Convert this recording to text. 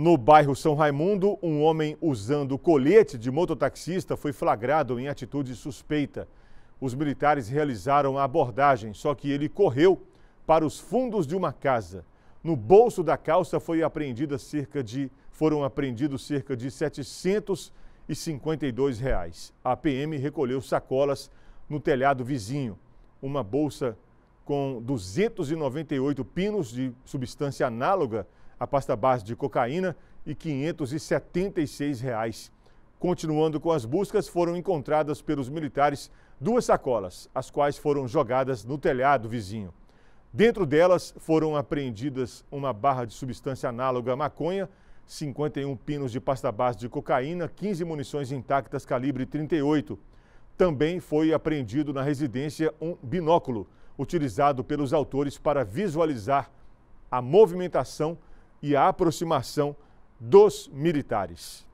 No bairro São Raimundo, um homem usando colete de mototaxista foi flagrado em atitude suspeita. Os militares realizaram a abordagem, só que ele correu para os fundos de uma casa. No bolso da calça foi apreendida cerca de foram apreendidos cerca de 752 reais. A PM recolheu sacolas no telhado vizinho, uma bolsa com 298 pinos de substância análoga a pasta base de cocaína e 576 reais. Continuando com as buscas, foram encontradas pelos militares duas sacolas, as quais foram jogadas no telhado vizinho. Dentro delas foram apreendidas uma barra de substância análoga à maconha, 51 pinos de pasta base de cocaína, 15 munições intactas calibre 38. Também foi apreendido na residência um binóculo, utilizado pelos autores para visualizar a movimentação e a aproximação dos militares.